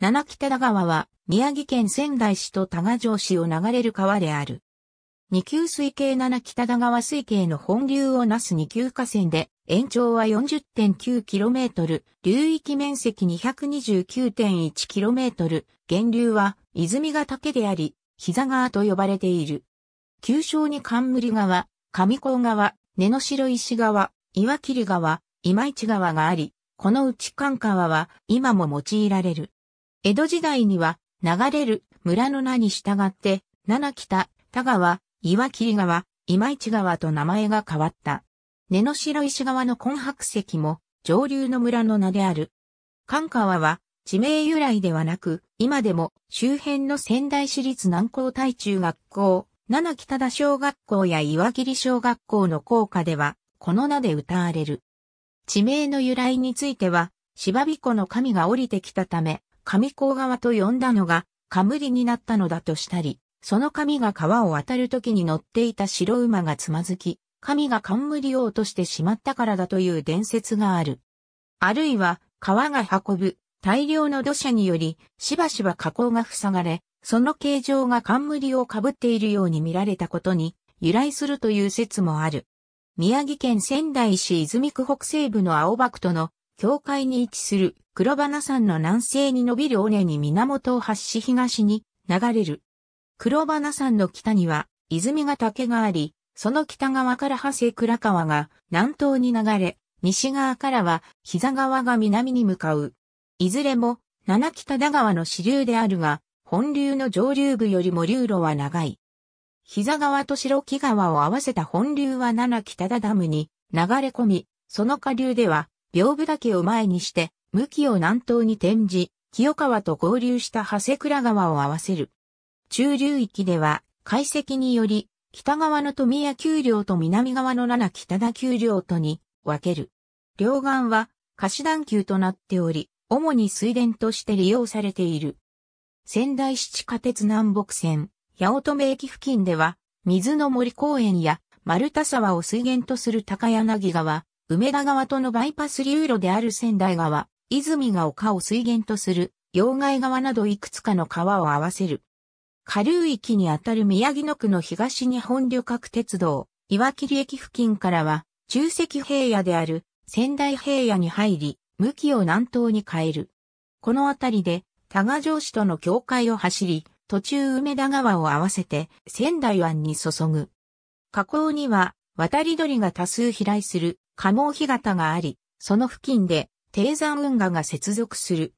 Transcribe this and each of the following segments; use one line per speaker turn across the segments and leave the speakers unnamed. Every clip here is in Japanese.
七北田川は宮城県仙台市と多賀城市を流れる川である。二級水系七北田川水系の本流をなす二級河川で、延長は 40.9km、流域面積 229.1km、源流は泉ヶ岳であり、膝川と呼ばれている。急所に冠川、上高川、根の白石川、岩切川、今市川があり、この内関川は今も用いられる。江戸時代には流れる村の名に従って、七北田川、岩切川、今市川と名前が変わった。根の白石川の根白石も上流の村の名である。関川は地名由来ではなく、今でも周辺の仙台市立南高台中学校、七北田小学校や岩切小学校の校歌では、この名で歌われる。地名の由来については、芝彦の神が降りてきたため、上高川と呼んだのが、冠になったのだとしたり、その神が川を渡る時に乗っていた白馬がつまずき、神が冠を落としてしまったからだという伝説がある。あるいは、川が運ぶ大量の土砂により、しばしば河口が塞がれ、その形状が冠をかぶっているように見られたことに由来するという説もある。宮城県仙台市泉区北西部の青葉区との境界に位置する黒花山の南西に伸びる尾根に源を発し東に流れる。黒花山の北には泉ヶ岳があり、その北側から派生倉川が南東に流れ、西側からは膝川が南に向かう。いずれも七北田川の支流であるが、本流の上流部よりも流路は長い。膝川と白木川を合わせた本流は七北田ダムに流れ込み、その下流では屏風岳を前にして向きを南東に転じ、清川と合流した長谷倉川を合わせる。中流域では、解析により、北側の富谷丘陵と南側の七北田丘陵とに分ける。両岸は、貸段丘となっており、主に水田として利用されている。仙台市地下鉄南北線、八乙女駅付近では、水の森公園や丸田沢を水源とする高柳川、梅田川とのバイパス流路である仙台川、泉が丘を水源とする、洋外川などいくつかの川を合わせる。下流域にあたる宮城野区の東日本旅客鉄道、岩切駅付近からは、中石平野である仙台平野に入り、向きを南東に変える。この辺りで、多賀城市との境界を走り、途中梅田川を合わせて仙台湾に注ぐ。河口には渡り鳥が多数飛来する加納干潟があり、その付近で低山運河が接続する。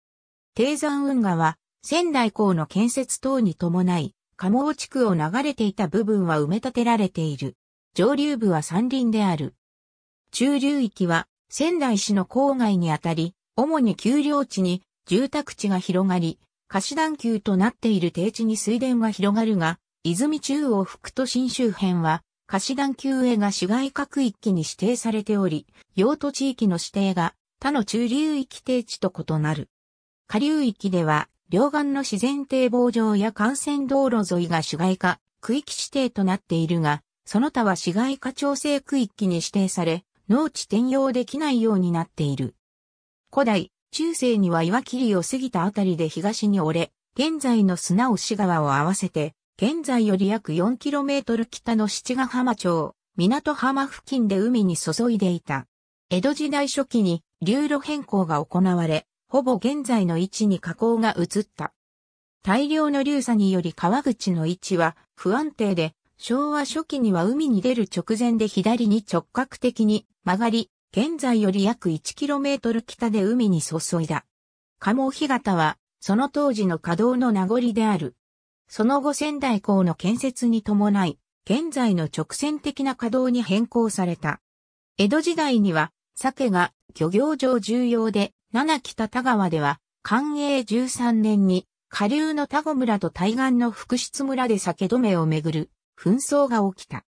低山運河は、仙台港の建設等に伴い、鴨尾地区を流れていた部分は埋め立てられている。上流部は山林である。中流域は仙台市の郊外にあたり、主に丘陵地に住宅地が広がり、貸し段丘となっている低地に水田は広がるが、泉中央副都心周辺は、貸し段丘へが市街各域に指定されており、用途地域の指定が他の中流域低地と異なる。下流域では、両岸の自然堤防上や幹線道路沿いが市街化、区域指定となっているが、その他は市街化調整区域に指定され、農地転用できないようになっている。古代、中世には岩切りを過ぎたあたりで東に折れ、現在の砂押川を合わせて、現在より約 4km 北の七ヶ浜町、港浜付近で海に注いでいた。江戸時代初期に流路変更が行われ、ほぼ現在の位置に河口が移った。大量の流砂により川口の位置は不安定で、昭和初期には海に出る直前で左に直角的に曲がり、現在より約 1km 北で海に注いだ。鴨干潟は、その当時の稼働の名残である。その後仙台港の建設に伴い、現在の直線的な稼働に変更された。江戸時代には鮭が漁業上重要で、七北田川では、寛永13年に、下流の田子村と対岸の福室村で酒止めをめぐる紛争が起きた。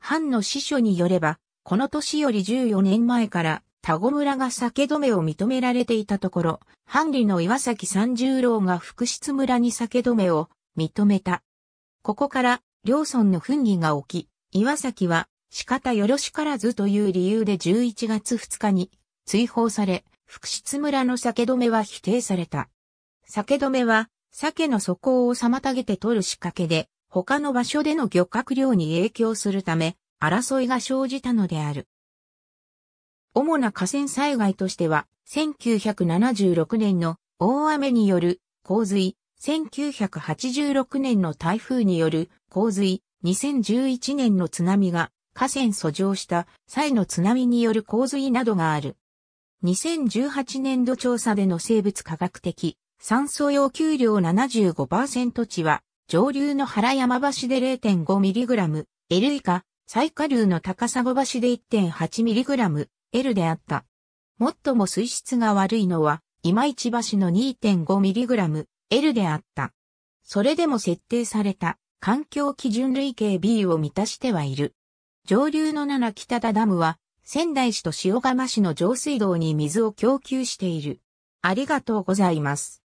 藩の司書によれば、この年より14年前から田子村が酒止めを認められていたところ、藩理の岩崎三十郎が福室村に酒止めを認めた。ここから、両村の紛議が起き、岩崎は仕方よろしからずという理由で11月2日に追放され、福室村の酒止めは否定された。酒止めは、鮭の底を妨げて取る仕掛けで、他の場所での漁獲量に影響するため、争いが生じたのである。主な河川災害としては、1976年の大雨による洪水、1986年の台風による洪水、2011年の津波が河川遡上した際の津波による洪水などがある。2018年度調査での生物科学的酸素要求量75%値は上流の原山橋で 0.5mg、L 以下、最下流の高砂橋で 1.8mg、L であった。最も水質が悪いのは今市橋の 2.5mg、L であった。それでも設定された環境基準類型 B を満たしてはいる。上流の七北田ダムは、仙台市と塩釜市の上水道に水を供給している。ありがとうございます。